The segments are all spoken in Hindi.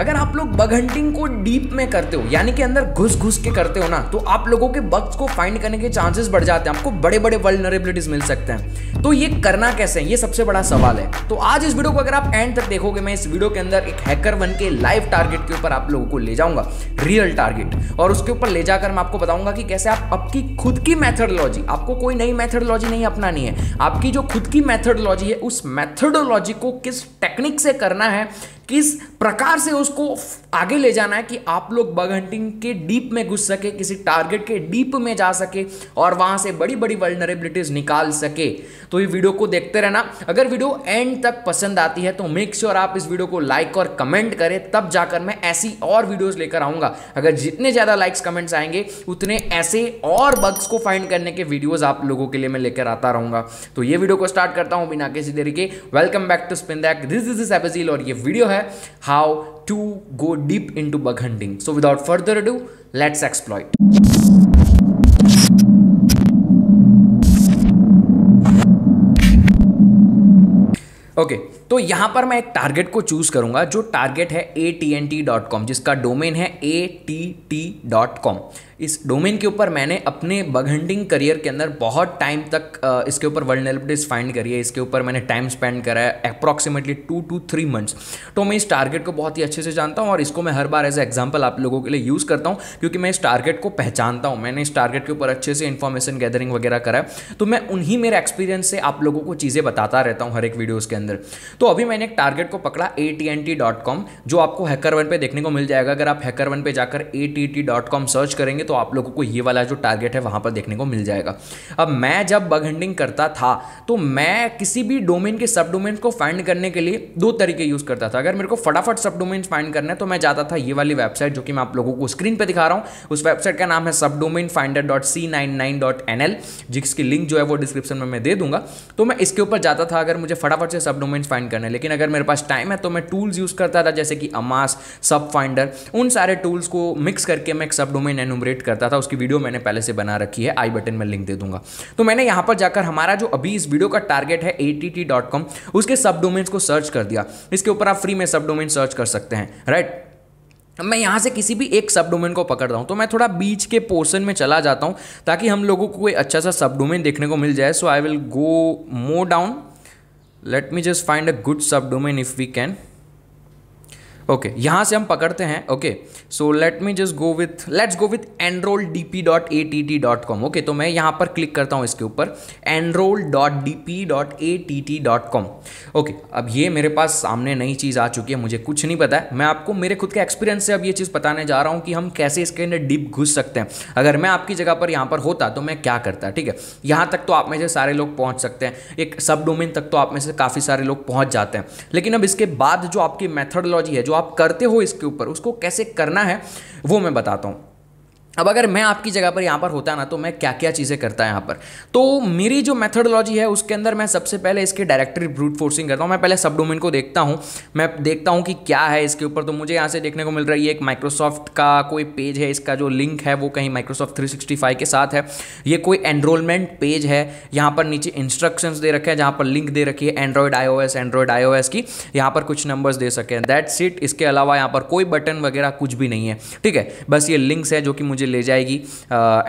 अगर आप लोग बग हंटिंग को डीप में करते हो यानी कि अंदर घुस घुस के करते हो ना तो आप लोगों के बग्स को फाइंड करने के चांसेस बढ़ जाते हैं आपको बड़े बड़े वर्ल्ड मिल सकते हैं तो ये करना कैसे है ये सबसे बड़ा सवाल है तो आज इस वीडियो को अगर आप एंड तक देखोगे मैं इस वीडियो के अंदर एक हैकर बन के लाइव टारगेट के ऊपर आप लोगों को ले जाऊंगा रियल टारगेट और उसके ऊपर ले जाकर मैं आपको बताऊंगा कि कैसे आप आपकी खुद की मैथडोलॉजी आपको कोई नई मैथडोलॉजी नहीं अपनानी है आपकी जो खुद की मैथडोलॉजी है उस मैथडोलॉजी को किस टेक्निक से करना है किस प्रकार से उसको आगे ले जाना है कि आप लोग बग हंटिंग के डीप में घुस सके किसी टारगेट के डीप में जा सके और वहां से बड़ी बड़ी वर्नरेबिलिटीज़ निकाल सके तो ये वीडियो को देखते रहना अगर वीडियो एंड तक पसंद आती है तो मेक श्योर sure आप इस वीडियो को लाइक और कमेंट करें तब जाकर मैं ऐसी और वीडियोज़ लेकर आऊंगा अगर जितने ज़्यादा लाइक्स कमेंट्स आएंगे उतने ऐसे और बग्स को फाइंड करने के वीडियोज़ आप लोगों के लिए मैं लेकर आता रहूंगा तो ये वीडियो को स्टार्ट करता हूं बिना किसी देरी के welcome back to spin this is इस और ये वीडियो है how to go deep into bug hunting. So without further ado, let's exploit. Okay okay, तो यहां पर मैं एक टारगेट को चूज़ करूंगा जो टारगेट है ए जिसका डोमेन है ए इस डोमेन के ऊपर मैंने अपने बघंडिंग करियर के अंदर बहुत टाइम तक इसके ऊपर वर्ल्ड फाइंड करी है इसके ऊपर मैंने टाइम स्पेंड करा है approximately two to three months तो मैं इस टारगेट को बहुत ही अच्छे से जानता हूँ और इसको मैं हर बार एज एग्जाम्पल आप लोगों के लिए यूज़ करता हूँ क्योंकि मैं इस टारगेट को पहचानता हूँ मैंने इस टारगेट के ऊपर अच्छे से इन्फॉर्मेशन गैदरिंग वगैरह करा है तो मैं उन्हीं मेरे एक्सपीरियंस से आप लोगों को चीज़ें बताता रहता हूँ हर एक वीडियोज़ के अंदर तो अभी मैंने एक टारगेट को पकड़ा A T T N dot com जो आपको हैकर वन पर देखने को मिल जाएगा अगर आप हैकर वन पर जाकर A T T dot com search करेंगे तो तो आप लोगों को ये वाला जो टारगेट है वहां पर देखने को मिल जाएगा अब मैं जब बग हंडिंग करता था तो मैं किसी भी डोमेन के सब डोमेन को फाइंड करने के लिए दो तरीके यूज़ करता था अगर मेरे को फटाफट सब डोमेन फाइंड करना है तो मैं जाता था ये वाली वेबसाइट जो कि मैं आप लोगों को स्क्रीन पर दिखा रहा हूं उस वेबसाइट का नाम है subdomain finder dot C nine nine dot N L जिसकी लिंक जो है वो डिस्क्रिप्शन में मैं दे दूंगा तो मैं इसके ऊपर जाता था अगर मुझे फटाफट से सब डोमेन फाइंड करना है लेकिन अगर मेरे पास टाइम है तो मैं टूल्स यूज़ करता था जैसे कि अमास सब फाइंडर उन सारे टूल्स को मिक्स करके मैं एक सब डोमेन एनुमरेट क्रिएट करता था उसकी वीडियो मैंने पहले से बना रखी है आई बटन में लिंक दे दूंगा तो मैंने यहां पर जाकर हमारा जो अभी इस वीडियो का टारगेट है ए उसके सब डोमेन्स को सर्च कर दिया इसके ऊपर आप फ्री में सब डोमेन सर्च कर सकते हैं राइट मैं यहाँ से किसी भी एक सब डोमेन को पकड़ रहा हूँ तो मैं थोड़ा बीच के पोर्शन में चला जाता हूँ ताकि हम लोगों को कोई अच्छा सा सब डोमेन देखने को मिल जाए so I will go more down let me just find a good subdomain if we can okay okay, यहाँ से हम पकड़ते हैं okay so let me just go with let's go with enroll D P dot A T T dot com okay तो मैं यहाँ पर क्लिक करता हूँ इसके ऊपर enroll dot D P dot A T T dot com okay अब ये मेरे पास सामने नई चीज़ आ चुकी है मुझे कुछ नहीं पता है मैं आपको मेरे खुद के एक्सपीरियंस से अब ये चीज़ बताने जा रहा हूँ कि हम कैसे इसके अंदर डीप घुस सकते हैं अगर मैं आपकी जगह पर यहाँ पर होता तो मैं क्या करता ठीक है यहाँ तक तो आप में से सारे लोग पहुँच सकते हैं एक सब डोमेन तक तो आप में से काफ़ी सारे लोग पहुँच जाते हैं लेकिन अब इसके बाद जो आपकी मैथडोलॉजी है जो आप करते हो इसके ऊपर उसको कैसे करना है वो मैं बताता हूँ अब अगर मैं आपकी जगह पर यहाँ पर होता ना तो मैं क्या क्या चीज़ें करता यहाँ पर तो मेरी जो मेथडोलॉजी है उसके अंदर मैं सबसे पहले इसके डायरेक्टरी ब्रूट फोर्सिंग करता हूँ मैं पहले सब डोमेन को देखता हूँ मैं देखता हूँ कि क्या है इसके ऊपर तो मुझे यहाँ से देखने को मिल रहा है ये एक माइक्रोसॉफ्ट का कोई पेज है इसका जो लिंक है वो कहीं माइक्रोसॉफ्ट थ्री के साथ है ये कोई एनरोलमेंट पेज है यहाँ पर नीचे इंस्ट्रक्शंस दे रखे हैं जहाँ पर लिंक दे रखी है एंड्रॉयड एस एंड्रॉयड की यहाँ पर कुछ नंबर्स दे सके दैट दैट्स इट इसके अलावा यहाँ पर कोई बटन वगैरह कुछ भी नहीं है ठीक है बस ये लिंक्स है जो कि मुझे ले जाएगी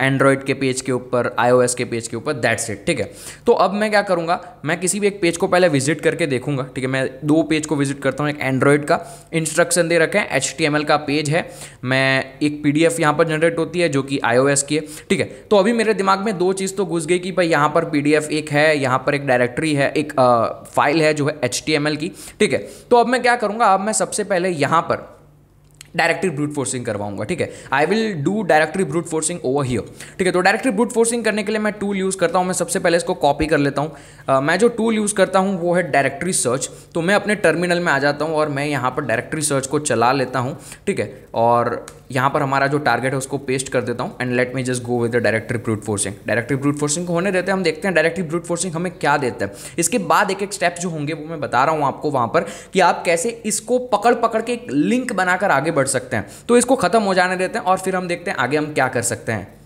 एंड्रॉयड के पेज के ऊपर आईओएस के पेज के ऊपर दैट्स इट ठीक है तो अब मैं क्या करूँगा मैं किसी भी एक पेज को पहले विजिट करके देखूंगा ठीक है मैं दो पेज को विजिट करता हूँ एक एंड्रॉयड का इंस्ट्रक्शन दे रखे हैं एच का पेज है मैं एक पी डी यहाँ पर जनरेट होती है जो कि आई की है ठीक है तो अभी मेरे दिमाग में दो चीज़ तो घुस गई कि भाई यहाँ पर पी एक है यहाँ पर एक डायरेक्टरी है एक आ, फाइल है जो है एच की ठीक है तो अब मैं क्या करूँगा अब मैं सबसे पहले यहाँ पर डायरेक्टरी ब्रूट फोर्सिंग करवाऊंगा ठीक है I will do directly brute forcing over here ठीक है तो डायरेक्टली ब्रूट फोर्सिंग करने के लिए मैं टूल यूज़ करता हूँ मैं सबसे पहले इसको कॉपी कर लेता हूँ मैं जो टूल यूज़ करता हूँ वो है डायरेक्टरी सर्च तो मैं अपने टर्मिनल में आ जाता हूँ और मैं यहाँ पर डायरेक्टरी सर्च को चला लेता हूँ ठीक है और यहाँ पर हमारा जो टारगेट है उसको पेस्ट कर देता हूँ and let me just go with the direct forcing directive brute forcing को होने देते हैं हम देखते हैं डायरेक्टिव ब्रूट फोर्सिंग हमें क्या देता है इसके बाद एक एक स्टेप जो होंगे वो मैं बता रहा हूँ आपको वहाँ पर कि आप कैसे इसको पकड़ पकड़ के एक लिंक बनाकर आगे बढ़ सकते हैं तो इसको खत्म हो जाने देते हैं और फिर हम देखते हैं आगे हम क्या कर सकते हैं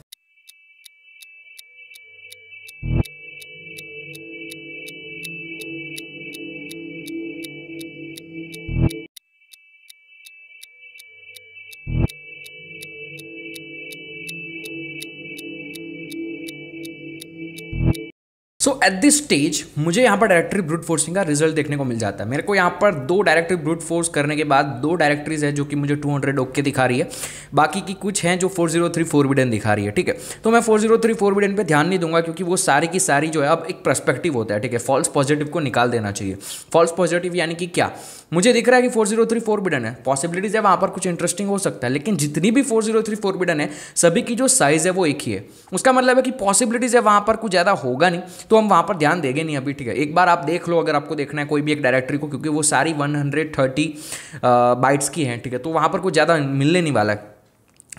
सो एट दिस स्टेज मुझे यहाँ पर डायरेक्टरी ब्रूट फोर्सिंग का रिजल्ट देखने को मिल जाता है मेरे को यहाँ पर दो डायरेक्टरी ब्रूट फोर्स करने के बाद दो डायरेक्टरीज है जो कि मुझे 200 ओके दिखा रही है बाकी की कुछ हैं जो फोर जीरो थ्री बिडन दिखा रही है ठीक है तो मैं फोर जीरो थ्री बिडन पर ध्यान नहीं दूंगा क्योंकि वो सारी की सारी जो है अब एक प्रस्पेक्टिव होता है ठीक है फॉल्स पॉजिटिव को निकाल देना चाहिए फॉल्स पॉजिटिव यानी कि क्या मुझे दिख रहा है कि फोर जीरो थ्री बिडन है पॉसिबिलिटीज है वहाँ पर कुछ इंटरेस्टिंग हो सकता है लेकिन जितनी भी फोर जीरो थ्री बिडन है सभी की जो साइज है वो एक ही है उसका मतलब है कि पॉसिबिलिटीज है वहाँ पर कुछ ज़्यादा होगा नहीं तो हम वहाँ पर ध्यान देंगे नहीं अभी ठीक है एक बार आप देख लो अगर आपको देखना है कोई भी एक डायरेक्टरी को क्योंकि वो सारी 130 बाइट्स की हैं ठीक है तो वहाँ पर कुछ ज़्यादा मिलने नहीं वाला है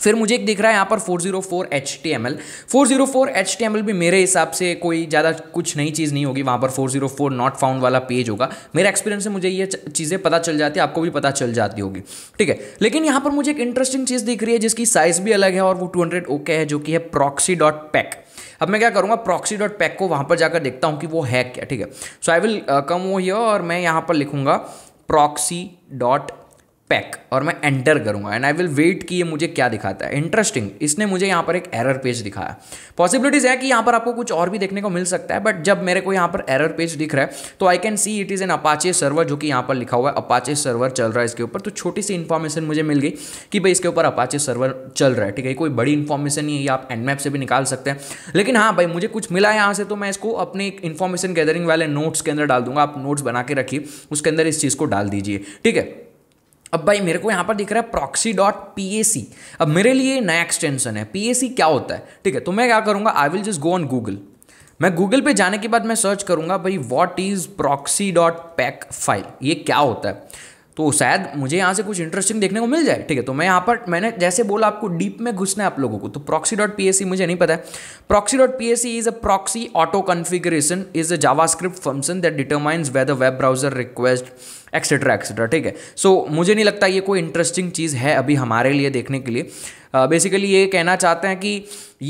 फिर मुझे एक दिख रहा है यहाँ पर 404 zero four H T M L four zero four H T M L भी मेरे हिसाब से कोई ज़्यादा कुछ नई चीज़ नहीं होगी वहाँ पर 404 जीरो फोर नॉट फाउंड वाला पेज होगा मेरे एक्सपीरियंस से मुझे ये चीज़ें पता चल जाती है आपको भी पता चल जाती होगी ठीक है लेकिन यहाँ पर मुझे एक इंटरेस्टिंग चीज़ दिख रही है जिसकी साइज़ भी अलग है और वो टू हंड्रेड ओके है जो कि है प्रॉक्सी डॉट पैक अब मैं क्या करूँगा प्रॉक्सी डॉट पैक को वहाँ पर जाकर देखता हूँ कि वो है क्या ठीक है सो आई विल कम वो हियर और मैं यहाँ पर लिखूँगा प्रॉक्सी डॉट पैक और मैं एंटर करूंगा एंड आई विल वेट कि ये मुझे क्या दिखाता है इंटरेस्टिंग इसने मुझे यहाँ पर एक एरर पेज दिखाया पॉसिबिलिटीज़ है कि यहाँ पर आपको कुछ और भी देखने को मिल सकता है बट जब मेरे को यहाँ पर एरर पेज दिख रहा है तो I can see it is an Apache server जो कि यहाँ पर लिखा हुआ है अपाचे सर्वर चल रहा है इसके ऊपर तो छोटी सी इन्फॉर्मेशन मुझे मिल गई कि भाई इसके ऊपर अपाचे सर्वर चल रहा है ठीक है कोई बड़ी इन्फॉर्मेशन नहीं है ये आप एनमैप से भी निकाल सकते हैं लेकिन हाँ भाई मुझे कुछ मिला है यहाँ से तो मैं इसको अपने एक इन्फॉर्मेशन गैदरिंग वाले नोट्स के अंदर डाल दूंगा आप नोट्स बना के रखिए उसके अंदर इस चीज़ को डाल दीजिए ठीक है अब भाई मेरे को यहाँ पर दिख रहा है proxy dot P A C अब मेरे लिए नया एक्सटेंशन है पी ए सी क्या होता है ठीक है तो मैं क्या करूँगा I will just go on Google मैं गूगल पे जाने के बाद मैं सर्च करूँगा भाई what is proxy dot pac file ये क्या होता है तो शायद मुझे यहाँ से कुछ इंटरेस्टिंग देखने को मिल जाए ठीक है तो मैं यहाँ पर मैंने जैसे बोला आपको डीप में घुसना है आप लोगों को तो proxy dot P S C मुझे नहीं पता है proxy dot P S C is a proxy auto configuration is a JavaScript function that determines whether web browser request etcetera etcetera ठीक है सो so, मुझे नहीं लगता ये कोई इंटरेस्टिंग चीज़ है अभी हमारे लिए देखने के लिए बेसिकली uh, ये कहना चाहते हैं कि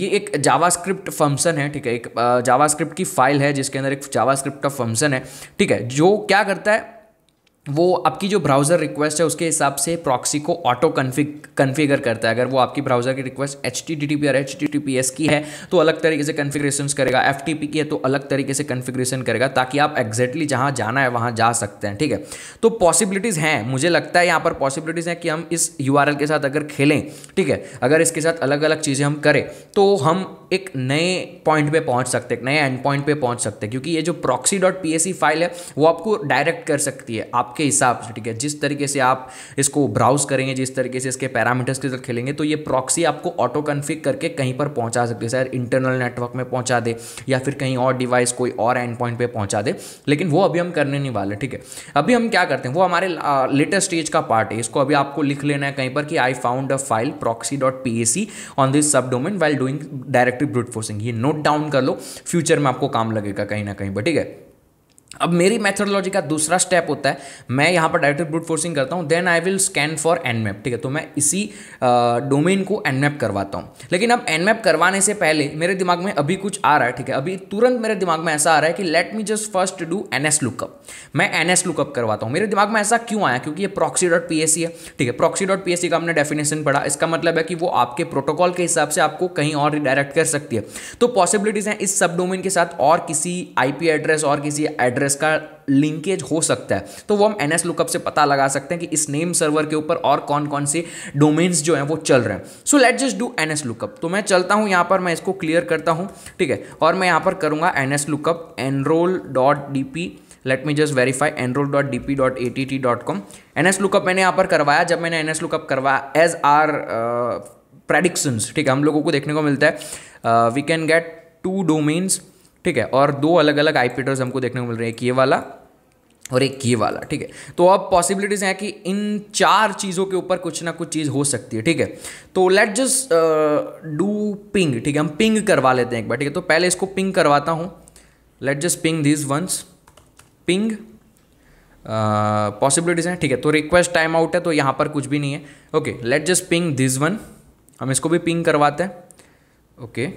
ये एक जावास्क्रिप्ट फंक्शन है ठीक है एक जावास्क्रिप्ट uh, की फाइल है जिसके अंदर एक जावास्क्रिप्ट का फंक्शन है ठीक है जो क्या करता है वो आपकी जो ब्राउज़र रिक्वेस्ट है उसके हिसाब से प्रॉक्सी को ऑटो कन्फिग कन्फिगर करता है अगर वो आपकी ब्राउज़र की request H T T P और H T T P S की है तो अलग तरीके से कन्फिग्रेशन करेगा एफ टी पी की है तो अलग तरीके से कन्फिग्रेशन करेगा ताकि आप एग्जैक्टली जहाँ जाना है वहाँ जा सकते हैं ठीक है तो पॉसिबिलिटीज़ हैं मुझे लगता है यहाँ पर पॉसिबिलिटीज़ हैं कि हम इस यू आर एल के साथ अगर खेलें ठीक है अगर इसके साथ अलग अलग चीज़ें हम करें तो हम एक नए पॉइंट पे पहुंच सकते हैं नए एंड पॉइंट पे पहुंच सकते हैं क्योंकि ये जो proxy.psc फाइल e है वो आपको डायरेक्ट कर सकती है आप आपके हिसाब से ठीक है जिस तरीके से आप इसको ब्राउज करेंगे जिस तरीके से इसके पैरामीटर्स के साथ खेलेंगे तो ये प्रॉक्सी आपको ऑटो कन्फिक करके कहीं पर पहुंचा सकते हैं शायद इंटरनल नेटवर्क में पहुंचा दे या फिर कहीं और डिवाइस कोई और एंड पॉइंट पर पहुंचा दे लेकिन वो अभी हम करने नहीं वाले ठीक है अभी हम क्या करते हैं वो हमारे लेटेस्ट स्टेज का पार्ट है इसको अभी आपको लिख लेना है कहीं पर कि I found a file proxy dot P A C on this subdomain while doing directive brute forcing ये नोट डाउन कर लो फ्यूचर में आपको काम लगेगा कहीं ना कहीं पर ठीक है अब मेरी मेथडोलॉजी का दूसरा स्टेप होता है मैं यहाँ पर डायरेक्ट ब्रूट फोर्सिंग करता हूँ then I will scan for Nmap ठीक है तो मैं इसी डोमेन को एनमैप करवाता हूँ लेकिन अब एनमैप करवाने से पहले मेरे दिमाग में अभी कुछ आ रहा है ठीक है अभी तुरंत मेरे दिमाग में ऐसा आ रहा है कि let me just first do N S lookup मैं एन एस लुकअप करवाता हूँ मेरे दिमाग में ऐसा क्यों आया क्योंकि ये proxy dot P S C है ठीक है proxy dot P S C का हमने डेफिनेशन पढ़ा इसका मतलब है कि वो आपके प्रोटोकॉल के हिसाब से आपको कहीं और रिडायरेक्ट कर सकती है तो पॉसिबिलिटीज़ हैं इस सब डोमेन के साथ और किसी आई पी एड्रेस और किसी एड्रेस एड्रेस का लिंकेज हो सकता है तो वो हम एन एस लुकअप से पता लगा सकते हैं कि इस नेम सर्वर के ऊपर और कौन कौन से डोमेन्स जो हैं वो चल रहे हैं so let just do N S lookup तो मैं चलता हूँ यहाँ पर मैं इसको क्लियर करता हूँ ठीक है और मैं यहाँ पर करूँगा N S lookup enroll dot D P let me just verify enroll dot D P dot A T T dot com N S lookup मैंने यहाँ पर करवाया जब मैंने एन एस लुकअप करवाया एज आर प्रेडिक्शंस ठीक है हम लोगों को देखने को मिलता है we can get two domains ठीक है और दो अलग अलग आई हमको देखने को मिल रहे हैं एक ये वाला और एक ये वाला ठीक है तो अब पॉसिबिलिटीज़ हैं कि इन चार चीज़ों के ऊपर कुछ ना कुछ चीज़ हो सकती है ठीक है तो लेट जस्ट डू पिंग ठीक है हम पिंग करवा लेते हैं एक बार ठीक है तो पहले इसको पिंग करवाता हूँ let just ping this once ping possibilities हैं ठीक है तो रिक्वेस्ट टाइम आउट है तो यहाँ पर कुछ भी नहीं है okay let just ping this one हम इसको भी पिंग करवाते हैं ओके okay.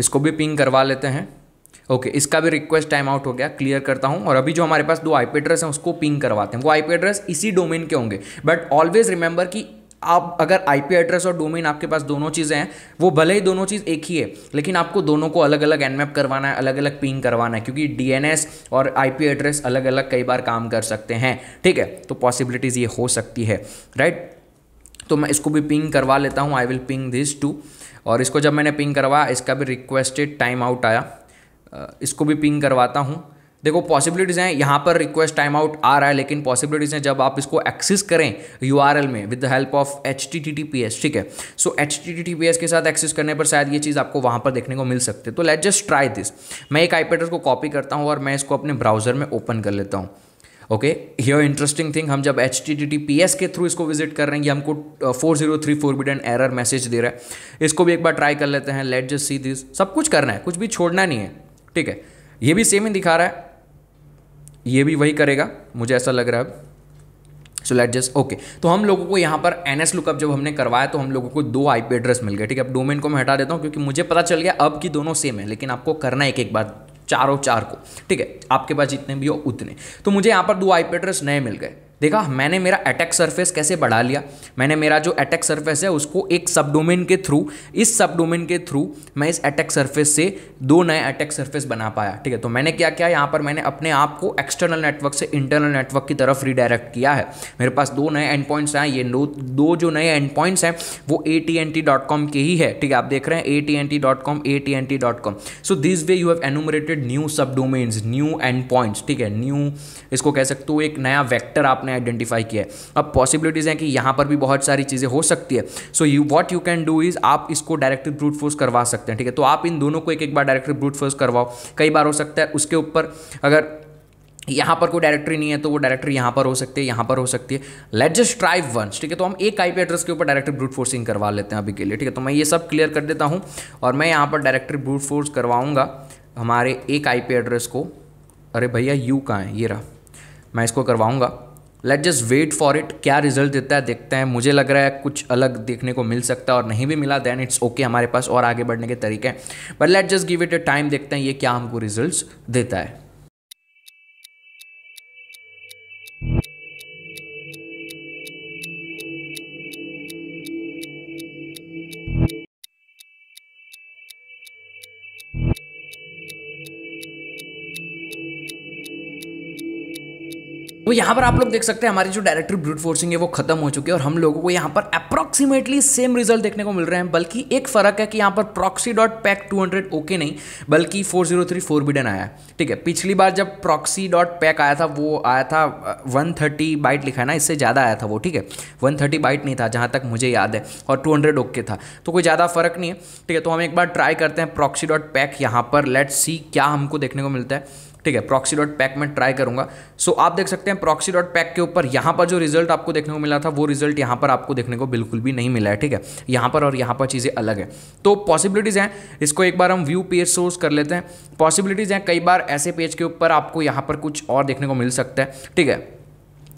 इसको भी पिंग करवा लेते हैं ओके okay, इसका भी रिक्वेस्ट टाइम आउट हो गया क्लियर करता हूँ और अभी जो हमारे पास दो आईपी एड्रेस हैं उसको पिंग करवाते हैं वो आईपी एड्रेस इसी डोमेन के होंगे बट ऑलवेज रिमेंबर कि आप अगर आईपी एड्रेस और डोमेन आपके पास दोनों चीज़ें हैं वो भले ही दोनों चीज़ एक ही है लेकिन आपको दोनों को अलग अलग एनमैप करवाना है अलग अलग पिंग करवाना है क्योंकि डीएनएस और आईपी एड्रेस अलग अलग कई बार काम कर सकते हैं ठीक है तो पॉसिबिलिटीज़ ये हो सकती है राइट तो मैं इसको भी पिंग करवा लेता हूँ I will ping this too और इसको जब मैंने पिंग करवाया इसका भी रिक्वेस्टेड टाइम आउट आया इसको भी पिंग करवाता हूँ देखो पॉसिबिलिटीज़ हैं यहाँ पर रिक्वेस्ट टाइम आउट आ रहा है लेकिन पॉसिबिलिटीज़ हैं जब आप इसको एक्सेस करें यू में with the help of H ठीक है सो एच के साथ एक्सेस करने पर शायद ये चीज़ आपको वहाँ पर देखने को मिल सकती है तो लेट जस्ट ट्राई दिस मैं एक आईपेडर को कॉपी करता हूँ और मैं इसको अपने ब्राउजर में ओपन कर लेता हूँ ओके हियर इंटरेस्टिंग थिंग हम जब एच के थ्रू इसको विजिट कर रहे हैं ये हमको four zero three four forbidden error message दे रहा है इसको भी एक बार ट्राई कर लेते हैं लेट जस्ट सी दिस सब कुछ करना है कुछ भी छोड़ना नहीं है ठीक है ये भी सेम ही दिखा रहा है ये भी वही करेगा मुझे ऐसा लग रहा है सो लेट जस्ट ओके तो हम लोगों को यहाँ पर एन एस लुकअप जब हमने करवाया तो हम लोगों को दो आई पी एड्रेस मिल गए ठीक है अब डोमेन को मैं हटा देता हूँ क्योंकि मुझे पता चल गया अब कि दोनों सेम है लेकिन आपको करना एक एक बार चारों चार को ठीक है आपके पास जितने भी हो उतने तो मुझे यहाँ पर दो आईपी एड्रेस नए मिल गए देखा मैंने मेरा अटैक सरफेस कैसे बढ़ा लिया मैंने मेरा जो अटैक सरफेस है उसको एक सब डोमेन के थ्रू इस सब डोमेन के थ्रू मैं इस अटैक सरफेस से दो नए अटैक सरफेस बना पाया ठीक है तो मैंने क्या किया यहाँ पर मैंने अपने आप को एक्सटर्नल नेटवर्क से इंटरनल नेटवर्क की तरफ रिडायरेक्ट किया है मेरे पास दो नए एंड पॉइंट्स हैं ये दो दो जो नए एंड पॉइंट्स हैं वो A T N T dot com के ही है ठीक है आप देख रहे हैं A T N T dot com A T N T dot com so this way you have enumerated new subdomains new endpoints ठीक है न्यू इसको कह सकते हो एक नया वैक्टर आपने आइडेंटिफाई किया है अब पॉसिबिलिटीज़ हैं कि यहां पर भी बहुत सारी चीज़ें हो सकती है so you what you can do is आप इसको डायरेक्टली ब्रूट फोर्स करवा सकते हैं ठीक है तो आप इन दोनों को एक एक बार डायरेक्टली ब्रूट फोर्स करवाओ कई बार हो सकता है उसके ऊपर अगर यहाँ पर कोई डायरेक्टरी नहीं है तो वो डायरेक्टरी यहाँ पर हो सकती है यहाँ पर हो सकती है लेट जस्ट ट्राइव वंस ठीक है तो हम एक आईपी एड्रेस के ऊपर डायरेक्टरी ब्रूट फोर्सिंग करवा लेते हैं अभी के लिए ठीक है तो मैं ये सब क्लियर कर देता हूँ और मैं यहाँ पर डायरेक्टरी ब्रूट फोर्स करवाऊँगा हमारे एक आईपी एड्रेस को अरे भैया यू कहाँ है ये रहा मैं इसको करवाऊँगा let just wait for it क्या रिजल्ट देता है देखते हैं मुझे लग रहा है कुछ अलग देखने को मिल सकता है और नहीं भी मिला देन इट्स ओके हमारे पास और आगे बढ़ने के तरीके हैं but let just give it a time देखते हैं ये क्या हमको रिजल्ट देता है तो यहाँ पर आप लोग देख सकते हैं हमारी जो डायरेक्टर ब्रूट फोर्सिंग है वो खत्म हो चुकी है और हम लोगों को यहाँ पर अप्रॉक्सीमेटली सेम रिजल्ट देखने को मिल रहे हैं बल्कि एक फर्क है कि यहाँ पर proxy dot pac two hundred okay नहीं बल्कि four zero three forbidden आया है ठीक है पिछली बार जब प्रॉक्सी डॉट पैक आया था वो आया था वन थर्टी बाइट लिखा है ना इससे ज़्यादा आया था वो ठीक है वन थर्टी बाइट नहीं था जहाँ तक मुझे याद है और टू हंड्रेड ओके था तो कोई ज़्यादा फर्क नहीं है ठीक है तो हम एक बार ट्राई करते हैं प्रॉक्सी डॉट पैक यहाँ पर लेट्स सी क्या हमको देखने को मिलता है ठीक है प्रॉक्सी डॉट पैक में ट्राई करूंगा सो so, आप देख सकते हैं प्रॉक्सी डॉट पैक के ऊपर यहाँ पर जो रिजल्ट आपको देखने को मिला था वो रिजल्ट यहाँ पर आपको देखने को बिल्कुल भी नहीं मिला है ठीक है यहाँ पर और यहाँ पर चीज़ें अलग है तो पॉसिबिलिटीज़ हैं इसको एक बार हम व्यू पेज सोर्स कर लेते हैं पॉसिबिलिटीज़ हैं कई बार ऐसे पेज के ऊपर आपको यहाँ पर कुछ और देखने को मिल सकता है ठीक है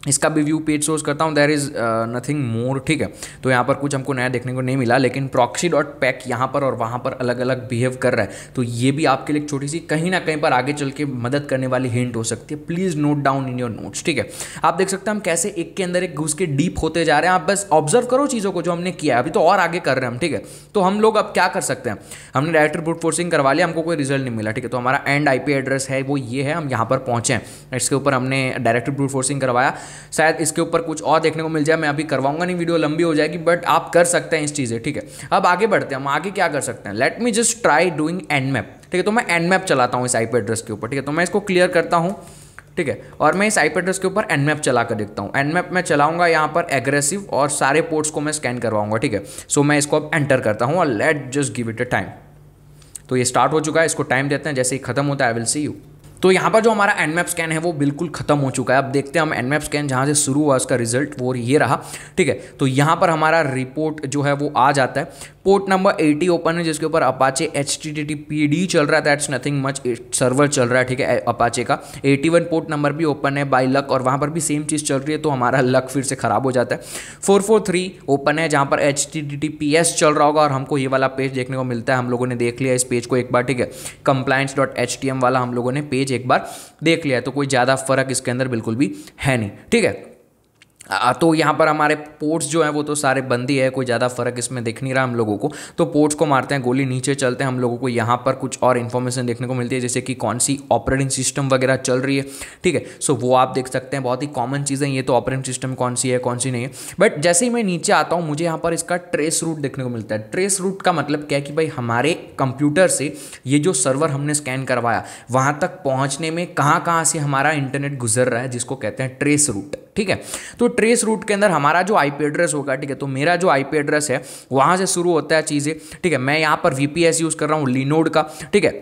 इसका भी व्यू पेज सोर्स करता हूँ देर इज़ नथिंग मोर ठीक है तो यहाँ पर कुछ हमको नया देखने को नहीं मिला लेकिन प्रॉक्सी डॉट पैक यहाँ पर और वहाँ पर अलग अलग बिहेव कर रहा है तो ये भी आपके लिए छोटी सी कहीं ना कहीं पर आगे चल के मदद करने वाली हिंट हो सकती है please note down in your notes ठीक है आप देख सकते हैं हम कैसे एक के अंदर एक घुस के डीप होते जा रहे हैं आप बस ऑब्जर्व करो चीज़ों को जो हमने किया है अभी तो और आगे कर रहे हैं हम ठीक है तो हम लोग अब क्या कर सकते हैं हमने डायरेक्टर ब्रूट फोर्सिंग करवा लिया हमको कोई रिजल्ट नहीं मिला ठीक है तो हमारा एंड आई एड्रेस है वो ये है हम यहाँ पर पहुँचे इसके ऊपर हमने डायरेक्टर ब्रूट फोर्सिंग करवाया शायद इसके ऊपर कुछ और देखने को मिल जाए मैं अभी करवाऊंगा नहीं वीडियो लंबी हो जाएगी बट आप कर सकते हैं इस चीज़ें ठीक है अब आगे बढ़ते हैं हम आगे क्या कर सकते हैं let me just try doing Nmap ठीक है तो मैं एंड मैप चलाता हूँ इस आईपी एड्रेस के ऊपर ठीक है तो मैं इसको क्लियर करता हूँ ठीक है और मैं इस आईपी एड्रेस के ऊपर एंड मैप चला कर देखता हूँ एंड मैप मैं चलाऊंगा यहाँ पर एग्रेसिव और सारे पोर्ट्स को मैं स्कैन करवाऊंगा ठीक है सो मैं इसको अब एंटर करता हूँ और let just give it a time तो ये स्टार्ट हो चुका है इसको टाइम देते हैं जैसे ही खत्म होता है आई विल सी यू तो यहाँ पर जो हमारा एनमैप स्कैन है वो बिल्कुल खत्म हो चुका है अब देखते हैं हम एनमैप स्कैन जहाँ से शुरू हुआ उसका रिजल्ट वो ये रहा ठीक है तो यहाँ पर हमारा रिपोर्ट जो है वो आ जाता है पोर्ट नंबर 80 ओपन है जिसके ऊपर अपाचे एच टी चल रहा है दैट्स नथिंग मच सर्वर चल रहा है ठीक है अपाचे का 81 पोर्ट नंबर भी ओपन है बाई लक और वहाँ पर भी सेम चीज़ चल रही है तो हमारा लक फिर से ख़राब हो जाता है 443 ओपन है जहाँ पर एच चल रहा होगा और हमको ये वाला पेज देखने को मिलता है हम लोगों ने देख लिया इस पेज को एक बार ठीक है कंप्लाइंस वाला हम लोगों ने पेज एक बार देख लिया तो कोई ज़्यादा फ़र्क इसके अंदर बिल्कुल भी है नहीं ठीक है तो यहाँ पर हमारे पोर्ट्स जो हैं वो तो सारे बंद ही है कोई ज़्यादा फर्क इसमें दिख नहीं रहा हम लोगों को तो पोर्ट्स को मारते हैं गोली नीचे चलते हैं हम लोगों को यहाँ पर कुछ और इन्फॉर्मेशन देखने को मिलती है जैसे कि कौन सी ऑपरेटिंग सिस्टम वगैरह चल रही है ठीक है सो वो आप देख सकते हैं बहुत ही कॉमन चीज़ें ये तो ऑपरेटिंग सिस्टम कौन सी है कौन सी नहीं है बट जैसे ही मैं नीचे आता हूँ मुझे यहाँ पर इसका ट्रेस रूट देखने को मिलता है ट्रेस रूट का मतलब क्या है कि भाई हमारे कंप्यूटर से ये जो सर्वर हमने स्कैन करवाया वहाँ तक पहुँचने में कहाँ कहाँ से हमारा इंटरनेट गुजर रहा है जिसको कहते हैं ट्रेस रूट ठीक है तो ट्रेस रूट के अंदर हमारा जो आईपी एड्रेस होगा ठीक है तो मेरा जो आईपी एड्रेस है वहाँ से शुरू होता है चीज़ें ठीक है मैं यहाँ पर वीपीएस यूज़ कर रहा हूँ लिनोड का ठीक है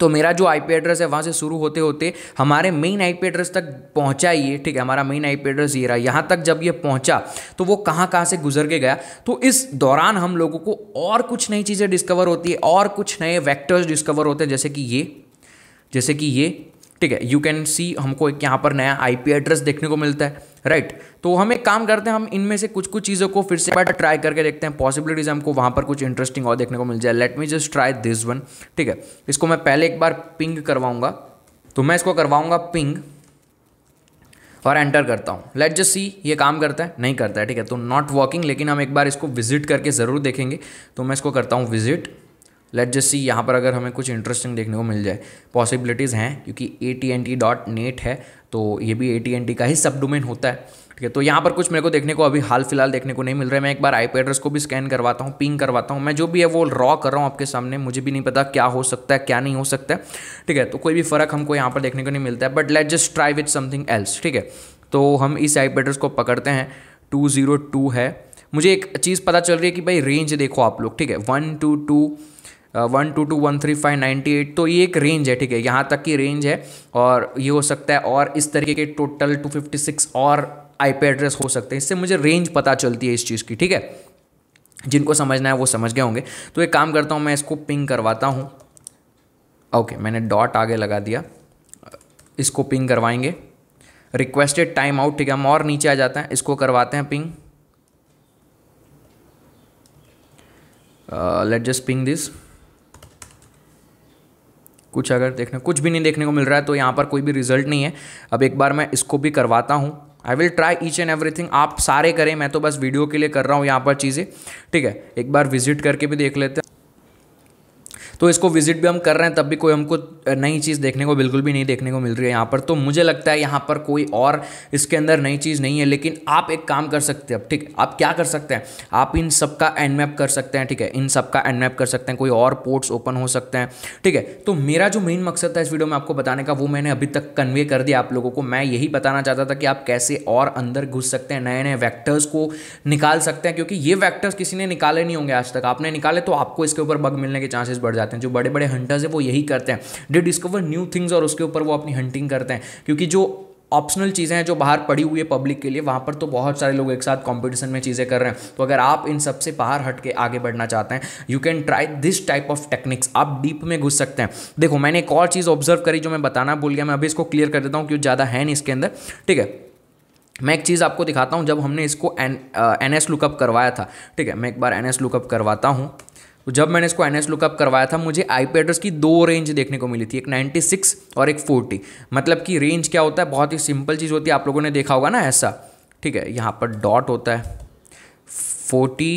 तो मेरा जो आईपी एड्रेस है वहाँ से शुरू होते होते हमारे मेन आईपी एड्रेस तक पहुँचा ये ठीक है हमारा मेन आईपी एड्रेस ये रहा यहाँ तक जब ये पहुँचा तो वो कहाँ कहाँ से गुजर के गया तो इस दौरान हम लोगों को और कुछ नई चीज़ें डिस्कवर होती है और कुछ नए वैक्टर्स डिस्कवर होते हैं जैसे कि ये जैसे कि ये ठीक है यू कैन सी हमको एक यहाँ पर नया आईपी एड्रेस देखने को मिलता है राइट right. तो हम एक काम करते हैं हम इनमें से कुछ कुछ चीज़ों को फिर से बार ट्राई करके देखते हैं पॉसिबिलिटीज़ हमको वहाँ पर कुछ इंटरेस्टिंग और देखने को मिल जाए let me just try this one ठीक है इसको मैं पहले एक बार पिंग करवाऊंगा तो मैं इसको करवाऊंगा पिंग और एंटर करता हूँ लेट जस्ट सी ये काम करता है नहीं करता है ठीक है तो नॉट वर्किंग लेकिन हम एक बार इसको विजिट करके ज़रूर देखेंगे तो मैं इसको करता हूँ विजिट लेट जस्ट सी यहाँ पर अगर हमें कुछ इंटरेस्टिंग देखने को मिल जाए पॉसिबिलिटीज़ हैं क्योंकि A T N T dot net है तो ये भी ए टी एन टी का ही सब डोमेन होता है ठीक है तो यहाँ पर कुछ मेरे को देखने को अभी हाल फिलहाल देखने को नहीं मिल रहा है मैं एक बार आई एड्रेस को भी स्कैन करवाता हूँ पिंग करवाता हूँ मैं जो भी है वो रॉ कर रहा हूँ आपके सामने मुझे भी नहीं पता क्या हो सकता है क्या नहीं हो सकता है ठीक है तो कोई भी फ़र्क हमको यहाँ पर देखने को नहीं मिलता है but let just try with something else ठीक है तो हम इस आई एड्रेस को पकड़ते हैं टू ज़ीरो टू है मुझे एक चीज़ पता चल रही है कि भाई रेंज देखो आप लोग ठीक है one two two one two two one three five ninety eight तो ये एक रेंज है ठीक है यहाँ तक की रेंज है और ये हो सकता है और इस तरीके के टोटल टू फिफ्टी सिक्स और आई पी एड्रेस हो सकते हैं इससे मुझे रेंज पता चलती है इस चीज़ की ठीक है जिनको समझना है वो समझ गए होंगे तो एक काम करता हूँ मैं इसको पिंग करवाता हूँ ओके मैंने डॉट आगे लगा दिया इसको पिंग करवाएंगे रिक्वेस्टेड टाइम आउट ठीक है हम और नीचे आ जाते हैं इसको करवाते हैं ping let just ping this कुछ अगर देखने कुछ भी नहीं देखने को मिल रहा है तो यहाँ पर कोई भी रिजल्ट नहीं है अब एक बार मैं इसको भी करवाता हूँ I will try each and everything आप सारे करें मैं तो बस वीडियो के लिए कर रहा हूँ यहाँ पर चीज़ें ठीक है एक बार विजिट करके भी देख लेते हैं तो इसको विजिट भी हम कर रहे हैं तब भी कोई हमको नई चीज़ देखने को बिल्कुल भी नहीं देखने को मिल रही है यहाँ पर तो मुझे लगता है यहाँ पर कोई और इसके अंदर नई चीज़ नहीं है लेकिन आप एक काम कर सकते हैं ठीक आप क्या कर सकते हैं आप इन सब का मैप कर सकते हैं ठीक है इन सब का मैप कर सकते हैं कोई और पोर्ट्स ओपन हो सकते हैं ठीक है तो मेरा जो मेन मकसद था इस वीडियो में आपको बताने का वो मैंने अभी तक कन्वे कर दिया आप लोगों को मैं यही बताना चाहता था कि आप कैसे और अंदर घुस सकते हैं नए नए वैक्टर्स को निकाल सकते हैं क्योंकि ये वैक्टर्स किसी ने निकाले नहीं होंगे आज तक आपने निकाले तो आपको इसके ऊपर बग मिलने के चांसेस बढ़ जाते हैं जाते हैं जो बड़े बड़े हंटर्स हैं वो यही करते हैं दे डिस्कवर न्यू थिंग्स और उसके ऊपर वो अपनी हंटिंग करते हैं क्योंकि जो ऑप्शनल चीज़ें हैं जो बाहर पड़ी हुई है पब्लिक के लिए वहाँ पर तो बहुत सारे लोग एक साथ कंपटीशन में चीज़ें कर रहे हैं तो अगर आप इन सब से बाहर हट के आगे बढ़ना चाहते हैं you can try this type of techniques आप डीप में घुस सकते हैं देखो मैंने एक और चीज़ ऑब्जर्व करी जो मैं बताना भूल गया मैं अभी इसको क्लियर कर देता हूँ क्योंकि ज़्यादा है नहीं इसके अंदर ठीक है मैं एक चीज़ आपको दिखाता हूँ जब हमने इसको एन एन एस लुकअप करवाया था ठीक है मैं एक बार एन एस लुकअप करवाता हूँ तो जब मैंने इसको एन एस लुकअप करवाया था मुझे आई पी एड्रेस की दो रेंज देखने को मिली थी एक 96 और एक 40 मतलब कि रेंज क्या होता है बहुत ही सिंपल चीज़ होती है आप लोगों ने देखा होगा ना ऐसा ठीक है यहाँ पर डॉट होता है फोर्टी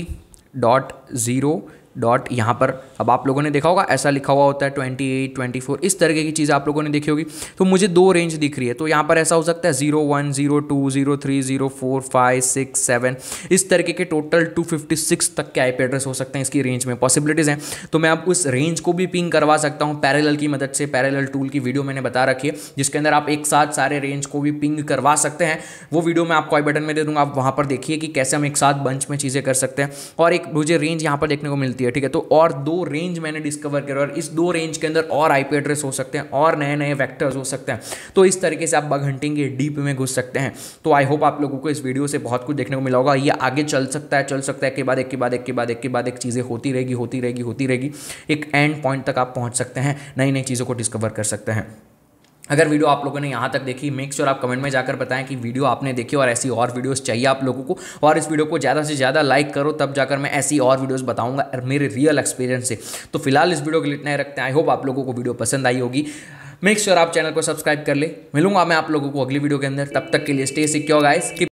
डॉट ज़ीरो डॉट यहाँ पर अब आप लोगों ने देखा होगा ऐसा लिखा हुआ होता है ट्वेंटी एट ट्वेंटी फोर इस तरीके की चीज़ आप लोगों ने देखी होगी तो मुझे दो रेंज दिख रही है तो यहाँ पर ऐसा हो सकता है zero one zero two zero three zero four five six seven इस तरीके के टोटल टू फिफ्टी सिक्स तक के आई एड्रेस हो सकते हैं इसकी रेंज में पॉसिबिलिटीज़ हैं तो मैं आप उस रेंज को भी पिंग करवा सकता हूँ पैरेलल की मदद से पैरेलल टूल की वीडियो मैंने बता रखी है जिसके अंदर आप एक साथ सारे रेंज को भी पिंग करवा सकते हैं वो वीडियो मैं आपको आई बटन में दे दूँगा आप वहाँ पर देखिए कि कैसे हम एक साथ बंच में चीज़ें कर सकते हैं और एक मुझे रेंज यहाँ पर देखने को मिलती है ठीक है तो और दो रेंज मैंने डिस्कवर करी और इस दो रेंज के अंदर और आईपी एड्रेस हो सकते हैं और नए नए वैक्टर्स हो सकते हैं तो इस तरीके से आप बग हंटिंग के डीप में घुस सकते हैं तो आई होप आप लोगों को इस वीडियो से बहुत कुछ देखने को मिला होगा ये आगे चल सकता है चल सकता है के बाद एक के बाद एक के बाद एक के बाद एक चीज़ें होती रहेगी होती रहेगी होती रहेगी एक एंड पॉइंट तक आप पहुँच सकते हैं नई नई चीज़ों को डिस्कवर कर सकते हैं अगर वीडियो आप लोगों ने यहाँ तक देखी मेक श्योर sure आप कमेंट में जाकर बताएं कि वीडियो आपने देखी और ऐसी और वीडियोस चाहिए आप लोगों को और इस वीडियो को ज़्यादा से ज़्यादा लाइक करो तब जाकर मैं ऐसी और वीडियोस बताऊंगा मेरे रियल एक्सपीरियंस से तो फिलहाल इस वीडियो के लिए इतना ही रखते हैं आई होप आप लोगों को वीडियो पसंद आई होगी मेक श्योर sure आप चैनल को सब्सक्राइब कर ले मिलूंगा मैं आप लोगों को अगली वीडियो के अंदर तब तक के लिए स्टे सिक्योर गाइस